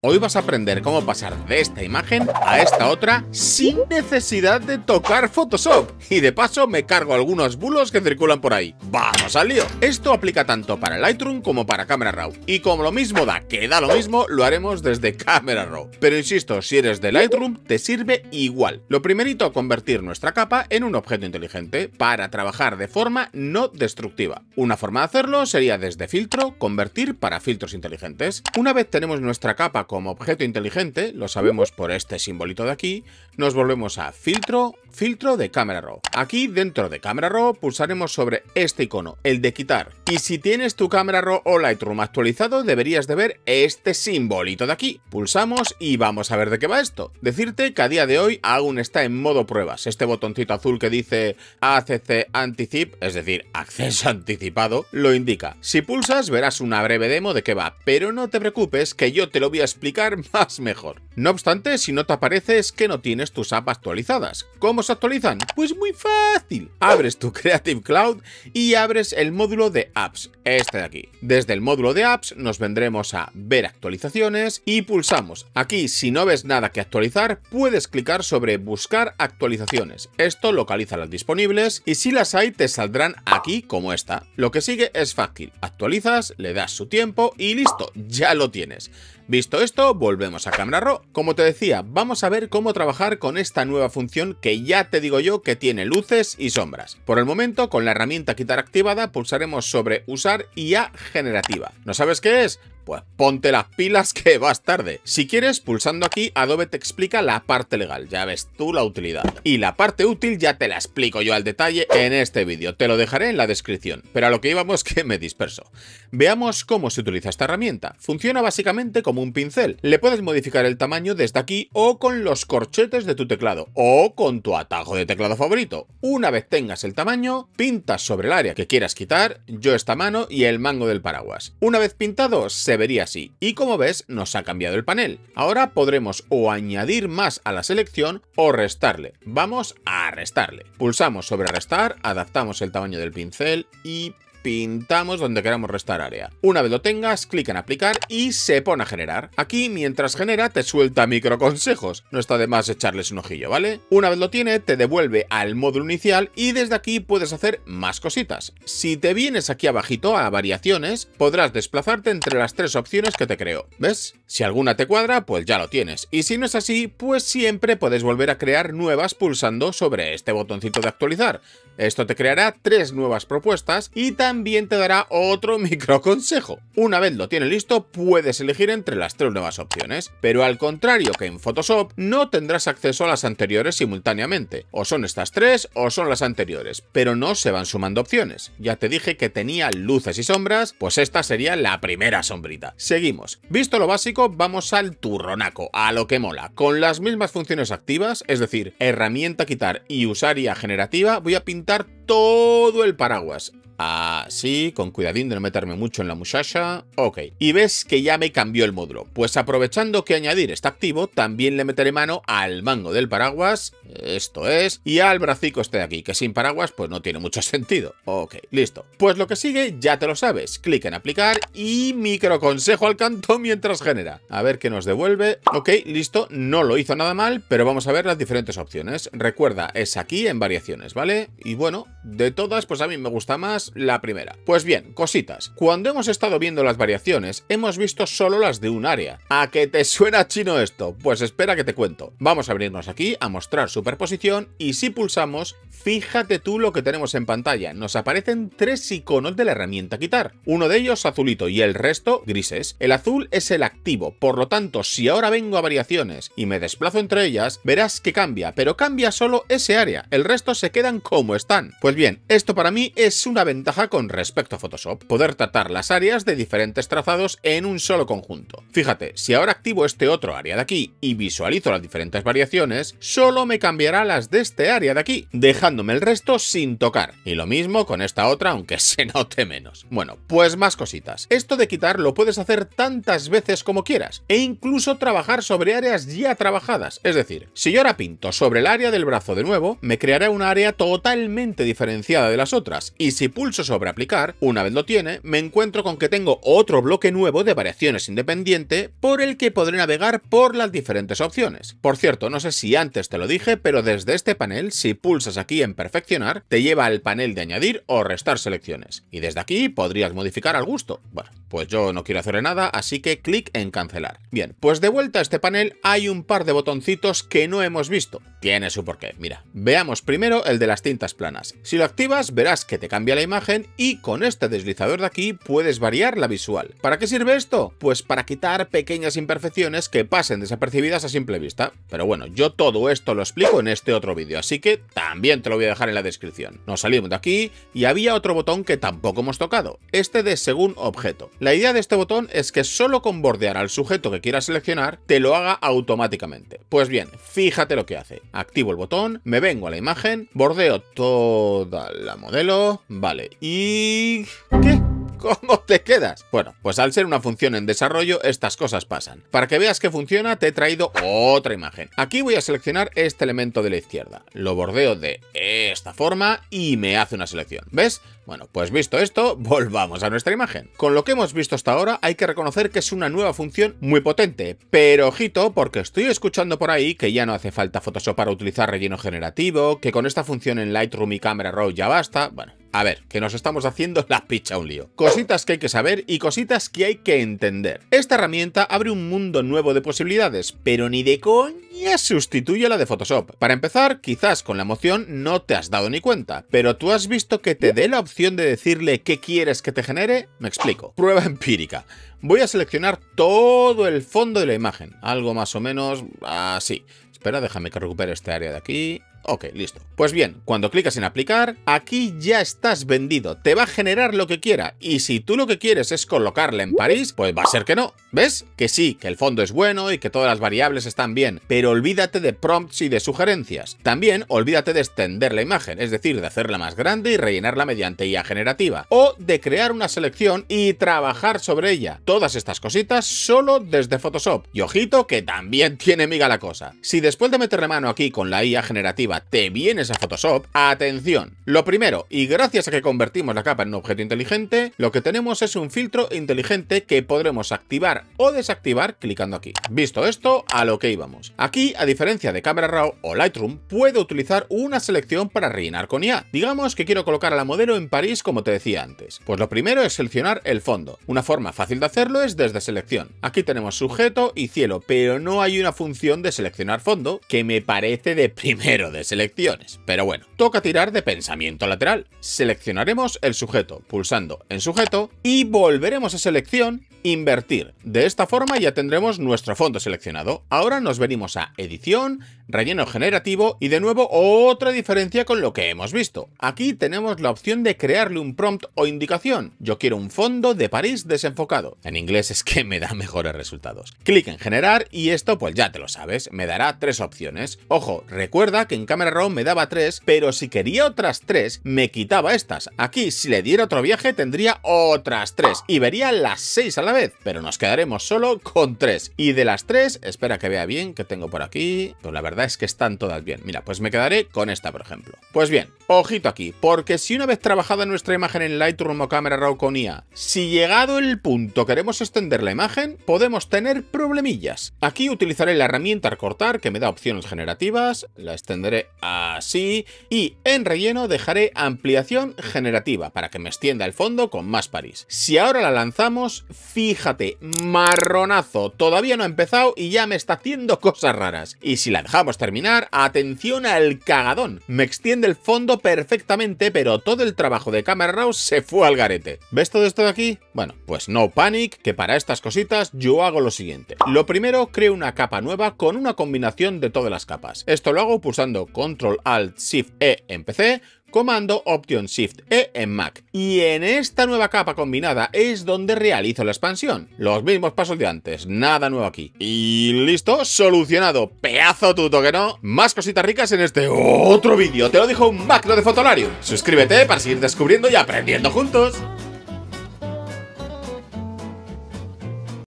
Hoy vas a aprender cómo pasar de esta imagen a esta otra sin necesidad de tocar Photoshop. Y de paso me cargo algunos bulos que circulan por ahí. ¡Vamos al lío! Esto aplica tanto para Lightroom como para Camera Raw. Y como lo mismo da que da lo mismo, lo haremos desde Camera Raw. Pero insisto, si eres de Lightroom, te sirve igual. Lo primerito, convertir nuestra capa en un objeto inteligente para trabajar de forma no destructiva. Una forma de hacerlo sería desde filtro, convertir para filtros inteligentes. Una vez tenemos nuestra capa como objeto inteligente, lo sabemos por este simbolito de aquí, nos volvemos a filtro Filtro de Camera RAW. Aquí dentro de Camera RAW pulsaremos sobre este icono, el de quitar. Y si tienes tu Camera RAW o Lightroom actualizado deberías de ver este simbolito de aquí. Pulsamos y vamos a ver de qué va esto. Decirte que a día de hoy aún está en modo pruebas. Este botoncito azul que dice ACC Anticip, es decir, acceso anticipado, lo indica. Si pulsas verás una breve demo de qué va, pero no te preocupes que yo te lo voy a explicar más mejor. No obstante, si no te aparece es que no tienes tus apps actualizadas se actualizan? Pues muy fácil. Abres tu Creative Cloud y abres el módulo de apps, este de aquí. Desde el módulo de apps nos vendremos a ver actualizaciones y pulsamos. Aquí si no ves nada que actualizar puedes clicar sobre buscar actualizaciones. Esto localiza las disponibles y si las hay te saldrán aquí como esta. Lo que sigue es fácil. Actualizas, le das su tiempo y listo, ya lo tienes. Visto esto, volvemos a Camera Raw. Como te decía, vamos a ver cómo trabajar con esta nueva función que ya te digo yo que tiene luces y sombras. Por el momento, con la herramienta quitar activada, pulsaremos sobre usar IA generativa. ¿No sabes qué es? Pues, ponte las pilas que vas tarde. Si quieres, pulsando aquí, Adobe te explica la parte legal, ya ves tú la utilidad. Y la parte útil ya te la explico yo al detalle en este vídeo, te lo dejaré en la descripción. Pero a lo que íbamos que me disperso. Veamos cómo se utiliza esta herramienta. Funciona básicamente como un pincel. Le puedes modificar el tamaño desde aquí o con los corchetes de tu teclado o con tu atajo de teclado favorito. Una vez tengas el tamaño, pintas sobre el área que quieras quitar, yo esta mano y el mango del paraguas. Una vez pintado, se vería así. Y como ves, nos ha cambiado el panel. Ahora podremos o añadir más a la selección o restarle. Vamos a restarle. Pulsamos sobre restar, adaptamos el tamaño del pincel y pintamos donde queramos restar área. Una vez lo tengas, clic en aplicar y se pone a generar. Aquí, mientras genera, te suelta microconsejos. No está de más echarles un ojillo, ¿vale? Una vez lo tiene, te devuelve al módulo inicial y desde aquí puedes hacer más cositas. Si te vienes aquí abajito a variaciones, podrás desplazarte entre las tres opciones que te creo. ¿Ves? Si alguna te cuadra, pues ya lo tienes. Y si no es así, pues siempre puedes volver a crear nuevas pulsando sobre este botoncito de actualizar. Esto te creará tres nuevas propuestas y también también te dará otro consejo. Una vez lo tiene listo, puedes elegir entre las tres nuevas opciones, pero al contrario que en Photoshop, no tendrás acceso a las anteriores simultáneamente. O son estas tres o son las anteriores, pero no se van sumando opciones. Ya te dije que tenía luces y sombras, pues esta sería la primera sombrita. Seguimos. Visto lo básico, vamos al turronaco, a lo que mola. Con las mismas funciones activas, es decir, herramienta quitar y usaría generativa, voy a pintar todo el paraguas. Así, con cuidadín de no meterme mucho en la muchacha. Ok. Y ves que ya me cambió el módulo. Pues aprovechando que añadir está activo, también le meteré mano al mango del paraguas, esto es, y al bracico este de aquí, que sin paraguas pues no tiene mucho sentido. Ok, listo. Pues lo que sigue ya te lo sabes. Clic en aplicar y micro consejo al canto mientras genera. A ver qué nos devuelve. Ok, listo. No lo hizo nada mal, pero vamos a ver las diferentes opciones. Recuerda, es aquí en variaciones, ¿vale? Y bueno, de todas pues a mí me gusta más la primera. Pues bien, cositas. Cuando hemos estado viendo las variaciones, hemos visto solo las de un área. ¿A qué te suena chino esto? Pues espera que te cuento. Vamos a abrirnos aquí a mostrar superposición y si pulsamos, fíjate tú lo que tenemos en pantalla. Nos aparecen tres iconos de la herramienta quitar. Uno de ellos azulito y el resto grises. El azul es el activo, por lo tanto, si ahora vengo a variaciones y me desplazo entre ellas, verás que cambia, pero cambia solo ese área. El resto se quedan como están. Pues bien, esto para mí es una ventaja con respecto a Photoshop, poder tratar las áreas de diferentes trazados en un solo conjunto. Fíjate, si ahora activo este otro área de aquí y visualizo las diferentes variaciones, solo me cambiará las de este área de aquí, dejándome el resto sin tocar. Y lo mismo con esta otra, aunque se note menos. Bueno, pues más cositas. Esto de quitar lo puedes hacer tantas veces como quieras, e incluso trabajar sobre áreas ya trabajadas. Es decir, si yo ahora pinto sobre el área del brazo de nuevo, me creará una área totalmente diferenciada de las otras, y si pulso pulso sobre aplicar, una vez lo tiene, me encuentro con que tengo otro bloque nuevo de variaciones independiente por el que podré navegar por las diferentes opciones. Por cierto, no sé si antes te lo dije, pero desde este panel, si pulsas aquí en perfeccionar, te lleva al panel de añadir o restar selecciones. Y desde aquí podrías modificar al gusto. Bueno, pues yo no quiero hacer nada, así que clic en cancelar. Bien, pues de vuelta a este panel hay un par de botoncitos que no hemos visto. Tiene su porqué, mira. Veamos primero el de las tintas planas. Si lo activas, verás que te cambia la imagen y con este deslizador de aquí puedes variar la visual. ¿Para qué sirve esto? Pues para quitar pequeñas imperfecciones que pasen desapercibidas a simple vista. Pero bueno, yo todo esto lo explico en este otro vídeo, así que también te lo voy a dejar en la descripción. Nos salimos de aquí y había otro botón que tampoco hemos tocado, este de según objeto. La idea de este botón es que solo con bordear al sujeto que quieras seleccionar, te lo haga automáticamente. Pues bien, fíjate lo que hace. Activo el botón, me vengo a la imagen, bordeo toda la modelo, vale, ¿Y qué? ¿Cómo te quedas? Bueno, pues al ser una función en desarrollo, estas cosas pasan. Para que veas que funciona, te he traído otra imagen. Aquí voy a seleccionar este elemento de la izquierda. Lo bordeo de esta forma y me hace una selección. ¿Ves? Bueno, pues visto esto, volvamos a nuestra imagen. Con lo que hemos visto hasta ahora, hay que reconocer que es una nueva función muy potente, pero ojito porque estoy escuchando por ahí que ya no hace falta Photoshop para utilizar relleno generativo, que con esta función en Lightroom y Camera Raw ya basta, bueno, a ver, que nos estamos haciendo la picha un lío. Cositas que hay que saber y cositas que hay que entender. Esta herramienta abre un mundo nuevo de posibilidades, pero ni de coña sustituye la de Photoshop. Para empezar, quizás con la emoción no te has dado ni cuenta, pero tú has visto que te dé la opción de decirle qué quieres que te genere? Me explico. Prueba empírica. Voy a seleccionar todo el fondo de la imagen, algo más o menos así. Espera, déjame que recupere este área de aquí. Ok, listo. Pues bien, cuando clicas en aplicar, aquí ya estás vendido. Te va a generar lo que quiera. Y si tú lo que quieres es colocarle en París, pues va a ser que no. ¿Ves? Que sí, que el fondo es bueno y que todas las variables están bien. Pero olvídate de prompts y de sugerencias. También olvídate de extender la imagen, es decir, de hacerla más grande y rellenarla mediante IA generativa. O de crear una selección y trabajar sobre ella. Todas estas cositas solo desde Photoshop. Y ojito que también tiene miga la cosa. Si después de meterle mano aquí con la IA generativa te vienes a Photoshop, atención. Lo primero, y gracias a que convertimos la capa en un objeto inteligente, lo que tenemos es un filtro inteligente que podremos activar o desactivar clicando aquí. Visto esto, a lo que íbamos. Aquí, a diferencia de Camera Raw o Lightroom, puedo utilizar una selección para rellenar con IA. Digamos que quiero colocar a la modelo en París como te decía antes. Pues lo primero es seleccionar el fondo. Una forma fácil de hacerlo es desde selección. Aquí tenemos sujeto y cielo, pero no hay una función de seleccionar fondo que me parece de primero selecciones, pero bueno, toca tirar de pensamiento lateral. Seleccionaremos el sujeto pulsando en sujeto y volveremos a selección, invertir. De esta forma ya tendremos nuestro fondo seleccionado. Ahora nos venimos a edición, relleno generativo y de nuevo otra diferencia con lo que hemos visto. Aquí tenemos la opción de crearle un prompt o indicación. Yo quiero un fondo de París desenfocado. En inglés es que me da mejores resultados. Clic en generar y esto pues ya te lo sabes, me dará tres opciones. Ojo, recuerda que en Camera Raw me daba tres, pero si quería otras tres, me quitaba estas. Aquí si le diera otro viaje tendría otras tres y vería las seis a la vez, pero nos quedaremos solo con tres. Y de las tres, espera que vea bien que tengo por aquí, pues la verdad es que están todas bien. Mira, pues me quedaré con esta, por ejemplo. Pues bien, ojito aquí, porque si una vez trabajada nuestra imagen en Lightroom o cámara Raw con IA, si llegado el punto queremos extender la imagen, podemos tener problemillas. Aquí utilizaré la herramienta recortar que me da opciones generativas, la extenderé así y en relleno dejaré ampliación generativa para que me extienda el fondo con más París. Si ahora la lanzamos, fíjate, marronazo, todavía no ha empezado y ya me está haciendo cosas raras. Y si la dejamos terminar, atención al cagadón. Me extiende el fondo perfectamente, pero todo el trabajo de Camera Raw se fue al garete. ¿Ves todo esto de aquí? Bueno, pues no panic, que para estas cositas yo hago lo siguiente. Lo primero, creo una capa nueva con una combinación de todas las capas. Esto lo hago pulsando Control Alt Shift E en PC, comando Option Shift E en Mac. Y en esta nueva capa combinada es donde realizo la expansión. Los mismos pasos de antes, nada nuevo aquí. Y listo, solucionado. Pedazo tuto que no. Más cositas ricas en este otro vídeo. Te lo dijo un macro de fotolario. Suscríbete para seguir descubriendo y aprendiendo juntos.